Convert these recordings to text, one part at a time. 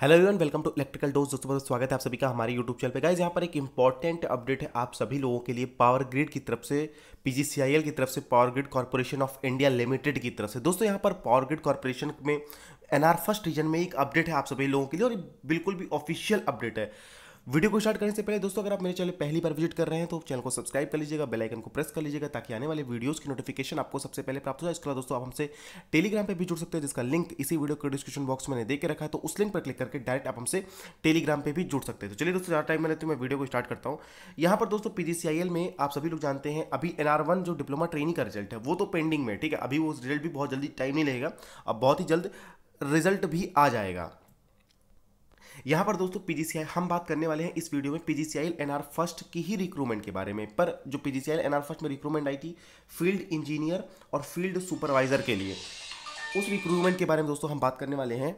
hello everyone welcome to electrical dose दोस्तों बहुत स्वागत है आप सभी का हमारे यूट्यूब चैनल पे गाइज यहाँ पर एक इंपॉर्टेंट अपडेट है आप सभी लोगों के लिए पावर ग्रिड की तरफ से पीजीसीआईएल की तरफ से power grid corporation of India limited की तरफ से दोस्तों यहाँ पर पावर ग्रिड कॉरपोरेशन में एनआर फर्स्ट रीजन में एक अपडेट है आप सभी लोगों के लिए और बिल्कुल भी ऑफिशियल अपडेट है वीडियो को स्टार्ट करने से पहले दोस्तों अगर आप मेरे चैनल पहली बार विजिट कर रहे हैं तो चैनल को सब्सक्राइब कर लीजिएगा बेल आइकन को प्रेस कर लीजिएगा ताकि आने वाले वीडियोस की नोटिफिकेशन आपको सबसे पहले प्राप्त हो जाए इसके अलावा दोस्तों आप हमसे टेलीग्राम पर भी जुड़ सकते हैं जिसका लिंक इसी वीडियो के डिस्क्रिप्शन बॉक्स में देकर रखा है तो उस लिंक पर क्लिक करके डायरेक्ट आप हमसे टेलीग्राम पर भी जुड़ सकते हैं तो चलिए दोस्तों ज़्यादा टाइम में लेते मैं वीडियो को स्टार्ट करता हूँ यहाँ पर दोस्तों पी में आप सभी लोग जानते हैं अभी एन जो डिप्लोमा ट्रेनिंग का रिजल्ट है वो तो पेंडिंग में ठीक है अभी वो रिजल्ट भी बहुत जल्दी टाइम नहीं लगेगा अब बहुत ही जल्द रिजल्ट भी आ जाएगा यहां पर दोस्तों पीजीसीआई हम बात करने वाले हैं इस वीडियो में पीजीसीआई एनआर फर्स्ट की ही रिक्रूटमेंट के बारे में पर जो पीजीसीआई एनआर फर्स्ट में रिक्रूटमेंट आई थी फील्ड इंजीनियर और फील्ड सुपरवाइजर के लिए उस रिक्रूटमेंट के बारे में दोस्तों हम बात करने वाले हैं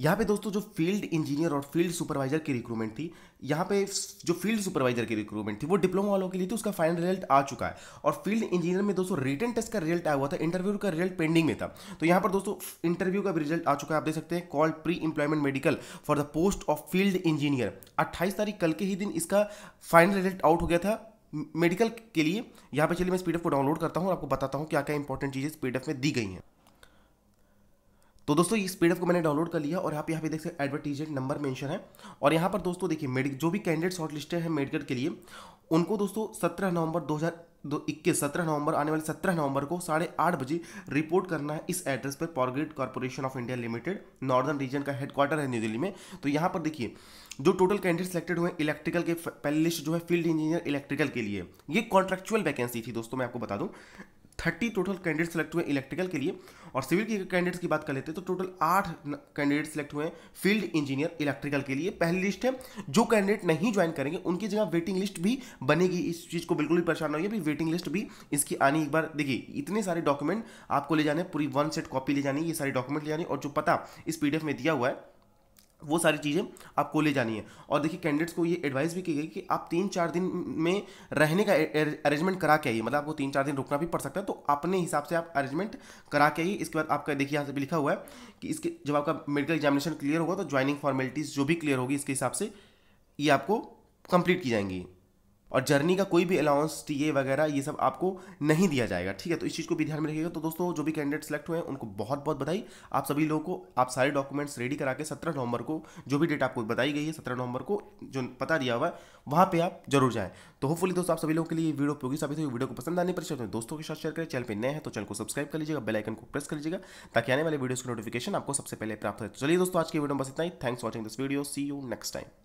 यहाँ पे दोस्तों जो फील्ड इंजीनियर और फील्ड सुपरवाइजर की रिक्रूटमेंट थी यहाँ पे जो फील्ड सुपरवाइजर की रिक्रूटमेंट थी वो डिप्लोमा वालों के लिए थी तो उसका फाइनल रिजल्ट आ चुका है और फील्ड इंजीनियर में दोस्तों रिटर्न टेस्ट का रिजल्ट आया हुआ था इंटरव्यू का रिजल्ट पेंडिंग में था तो यहाँ पर दोस्तों इंटरव्यू का भी रिजल्ट आ चुका है आप देख सकते हैं call pre employment medical for the post of field engineer अट्ठाईस तारीख कल के ही दिन इसका फाइनल रिजल्ट आउट हो गया था मेडिकल के लिए यहाँ पे चलिए मैं इस पीडीएफ को डाउनलोड करता हूँ और आपको बताता हूँ क्या क्या इंपॉर्टेंट चीज़ें इस पीडीएफ में दी गई हैं तो दोस्तों इस पीडीएफ को मैंने डाउनलोड कर लिया और आप यहाँ पे देख सकते हैं एडवर्टीजमेंट नंबर मेंशन है और यहाँ पर दोस्तों देखिए मेडिक जो भी कैंडिडेट शॉर्टलिस्टेड है मेडिकल के लिए उनको दोस्तों सत्रह नवंबर दो हज़ार दो इक्कीस सत्रह नवंबर आने वाले सत्रह नवंबर को साढ़े आठ बजे रिपोर्ट करना है इस एड्रेस पर power grid corporation of India limited northern region का हेडक्वार्टर है न्यू दिल्ली में तो यहाँ पर देखिए जो टोटल कैंडिडेट सेलेक्टेड हुए इलेक्ट्रिकल के पहले लिस्ट जो है फील्ड इंजीनियर इलेक्ट्रिकल के लिए ये कॉन्ट्रेक्चुअल वैकेंसी थी दोस्तों मैं आपको बता दूँ थर्टी टोटल कैंडिडेट सेलेक्ट हुए इलेक्ट्रिकल के लिए और सिविल की कैंडिडेट्स की बात कर लेते हैं तो टोटल आठ कैंडिडेट सेलेक्ट हुए हैं फील्ड इंजीनियर इलेक्ट्रिकल के लिए पहली लिस्ट है जो कैंडिडेट नहीं ज्वाइन करेंगे उनकी जगह वेटिंग लिस्ट भी बनेगी इस चीज़ को बिल्कुल भी परेशान होगी वेटिंग लिस्ट भी इसकी आनी एक बार देखिए इतने सारे डॉक्यूमेंट आपको ले जाने पूरी वन सेट कॉपी ले जानी ये सारे डॉक्यूमेंट ले जानी और जो पता इस पीडीएफ में दिया हुआ है वो सारी चीज़ें आपको ले जानी है और देखिए कैंडिडेट्स को ये एडवाइस भी की गई कि आप तीन चार दिन में रहने का अरेंजमेंट करा के आइए मतलब आपको तीन चार दिन रुकना भी पड़ सकता है तो अपने हिसाब से आप अरेंजमेंट करा के आइए इसके बाद आपका देखिए यहाँ से भी लिखा हुआ है कि इसके जब आपका मेडिकल एग्जामिनेशन क्लियर होगा तो ज्वाइनिंग फॉर्मेलिटीज़ जो भी क्लियर होगी इसके हिसाब से ये आपको कंप्लीट की जाएंगी और जर्नी का कोई भी अलाउंस टीए वगैरह ये सब आपको नहीं दिया जाएगा ठीक है तो इस चीज़ को भी ध्यान में रखिएगा तो दोस्तों जो भी कैंडिडेट सेलेक्ट हुए हैं उनको बहुत बहुत बधाई आप सभी लोगों को आप सारे डॉक्यूमेंट्स रेडी करा के सत्रह नवंबर को जो भी डेट आपको बताई गई है सत्रह नवंबर को जो पता दिया हुआ है वहाँ पर आप जरूर जाएँ तो होपफुली दोस्तों आप सभी लोगों के लिए वीडियो उपयोगी साबित हुई वीडियो को पसंद आने पर चलते दोस्तों के साथ शेयर करें चैनल पर नए हैं तो चैनल को सब्सक्राइब कर लीजिएगा बेलाइकन को प्रेस कर लीजिएगा ताकि आने वाले वीडियोज़ की नोटिफिकेशन आपको सबसे पहले प्राप्त हो तो चलिए दोस्तों आज की वीडियो बस इतना ही thanks watching this video see you next time